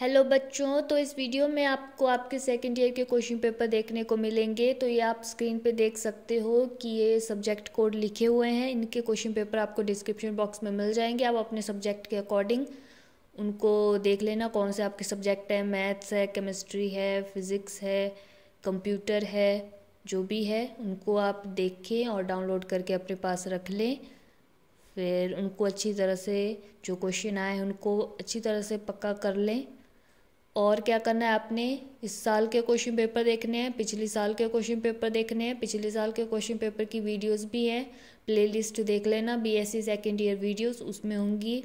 hello बच्चों तो इस वीडियो में आपको आपके सेकेंड ईयर के क्वेश्चन पेपर देखने को मिलेंगे तो ये आप स्क्रीन पे देख सकते हो कि ये सब्जेक्ट कोड लिखे हुए हैं इनके क्वेश्चन पेपर आपको डिस्क्रिप्शन बॉक्स में मिल जाएंगे आप अपने सब्जेक्ट के अकॉर्डिंग उनको देख लेना कौन से आपके सब्जेक्ट हैं मैथ्स है केमिस्ट्री है फिज़िक्स है कंप्यूटर है जो भी है उनको आप देखें और डाउनलोड करके अपने पास रख लें फिर उनको अच्छी तरह से जो क्वेश्चन आए उनको अच्छी तरह से पक्का कर लें और क्या करना है आपने इस साल के क्वेश्चन पेपर देखने हैं पिछले साल के क्वेश्चन पेपर देखने हैं पिछले साल के क्वेश्चन पेपर की वीडियोस भी हैं प्लेलिस्ट देख लेना बीएससी सेकंड ईयर वीडियोस उसमें होंगी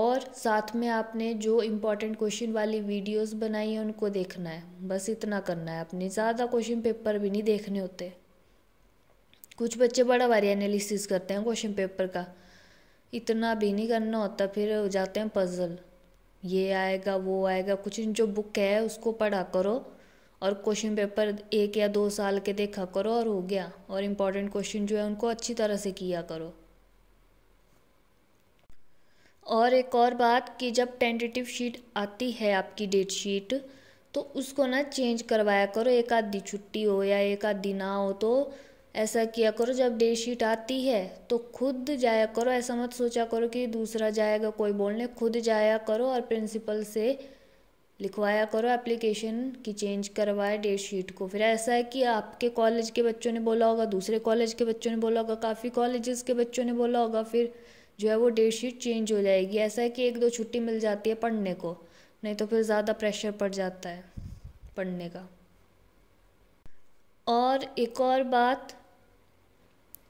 और साथ में आपने जो इम्पोर्टेंट क्वेश्चन वाली वीडियोस बनाई हैं उनको देखना है बस इतना करना है आपने ज़्यादा क्वेश्चन पेपर भी नहीं देखने होते कुछ बच्चे बड़ा बारी एनालिसिस करते हैं क्वेश्चन पेपर का इतना भी नहीं करना होता फिर हो जाते हैं पजल ये आएगा वो आएगा कुछ जो बुक है उसको पढ़ा करो और क्वेश्चन पेपर एक या दो साल के देखा करो और हो गया और इम्पॉर्टेंट क्वेश्चन जो है उनको अच्छी तरह से किया करो और एक और बात कि जब टेंटेटिव शीट आती है आपकी डेट शीट तो उसको ना चेंज करवाया करो एक आध छुट्टी हो या एक आध ना हो तो ऐसा किया करो जब डे शीट आती है तो खुद जाया करो ऐसा मत सोचा करो कि दूसरा जाएगा कोई बोलने खुद जाया करो और प्रिंसिपल से लिखवाया करो एप्लीकेशन की चेंज करवाए डेट शीट को फिर ऐसा है कि आपके कॉलेज के बच्चों ने बोला होगा दूसरे कॉलेज के बच्चों ने बोला होगा काफ़ी कॉलेजेस के बच्चों ने बोला होगा फिर जो है वो डेट शीट चेंज हो जाएगी ऐसा है कि एक दो छुट्टी मिल जाती है पढ़ने को नहीं तो फिर ज़्यादा प्रेशर पड़ जाता है पढ़ने का और एक और बात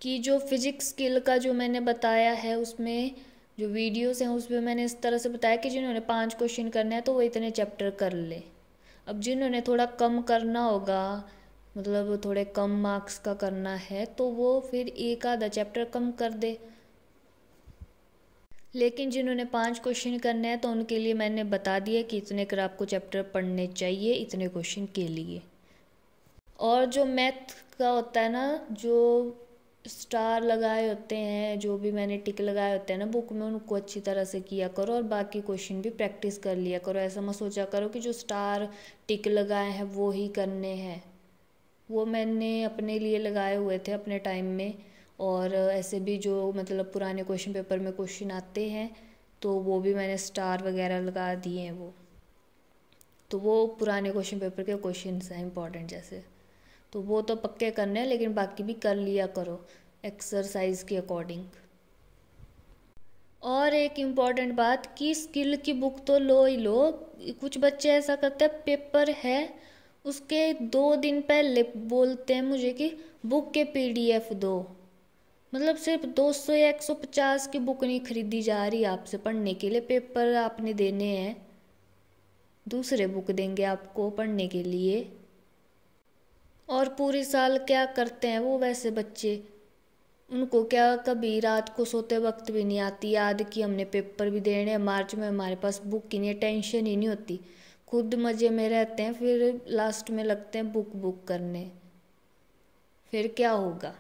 कि जो फिजिक्स स्किल का जो मैंने बताया है उसमें जो वीडियोस हैं उसमें मैंने इस तरह से बताया कि जिन्होंने पांच क्वेश्चन करने हैं तो वो इतने चैप्टर कर ले अब जिन्होंने थोड़ा कम करना होगा मतलब थोड़े कम मार्क्स का करना है तो वो फिर एक आधा चैप्टर कम कर दे लेकिन जिन्होंने पांच क्वेश्चन करने हैं तो उनके लिए मैंने बता दिया कि इतने कर आपको चैप्टर पढ़ने चाहिए इतने क्वेश्चन के लिए और जो मैथ का होता है ना जो स्टार लगाए होते हैं जो भी मैंने टिक लगाए होते हैं ना बुक में उनको अच्छी तरह से किया करो और बाकी क्वेश्चन भी प्रैक्टिस कर लिया करो ऐसा मत सोचा करो कि जो स्टार टिक लगाए हैं वो ही करने हैं वो मैंने अपने लिए लगाए हुए थे अपने टाइम में और ऐसे भी जो मतलब पुराने क्वेश्चन पेपर में क्वेश्चन आते हैं तो वो भी मैंने स्टार वगैरह लगा दिए हैं वो तो वो पुराने क्वेश्चन पेपर के क्वेश्चन हैं इंपॉर्टेंट जैसे तो वो तो पक्के करने हैं लेकिन बाकी भी कर लिया करो एक्सरसाइज के अकॉर्डिंग और एक इम्पॉर्टेंट बात कि स्किल की बुक तो लो ही लो कुछ बच्चे ऐसा करते हैं पेपर है उसके दो दिन पहले बोलते हैं मुझे कि बुक के पीडीएफ दो मतलब सिर्फ 200 या 150 की बुक नहीं खरीदी जा रही आपसे पढ़ने के लिए पेपर आपने देने हैं दूसरे बुक देंगे आपको पढ़ने के लिए पूरे साल क्या करते हैं वो वैसे बच्चे उनको क्या कभी रात को सोते वक्त भी नहीं आती याद कि हमने पेपर भी देने हैं मार्च में हमारे पास बुक की नहीं है टेंशन ही नहीं होती खुद मज़े में रहते हैं फिर लास्ट में लगते हैं बुक बुक करने फिर क्या होगा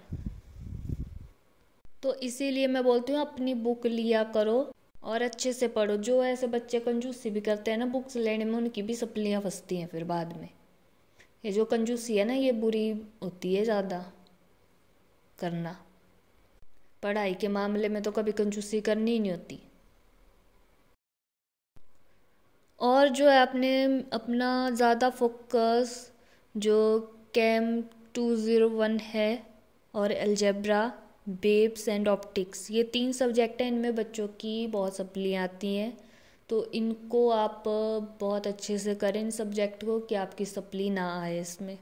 तो इसीलिए मैं बोलती हूँ अपनी बुक लिया करो और अच्छे से पढ़ो जो ऐसे बच्चे कंजूसी भी करते हैं ना बुक्स लेने में उनकी भी सप्लियाँ फंसती हैं फिर बाद में ये जो कंजूसी है ना ये बुरी होती है ज़्यादा करना पढ़ाई के मामले में तो कभी कंजूसी करनी ही नहीं होती और जो है आपने अपना ज़्यादा फोकस जो कैम टू ज़ीरो वन है और एल्जेब्रा बेब्स एंड ऑप्टिक्स ये तीन सब्जेक्ट हैं इनमें बच्चों की बहुत सप्लियाँ आती हैं तो इनको आप बहुत अच्छे से करें इन सब्जेक्ट को कि आपकी सप्ली ना आए इसमें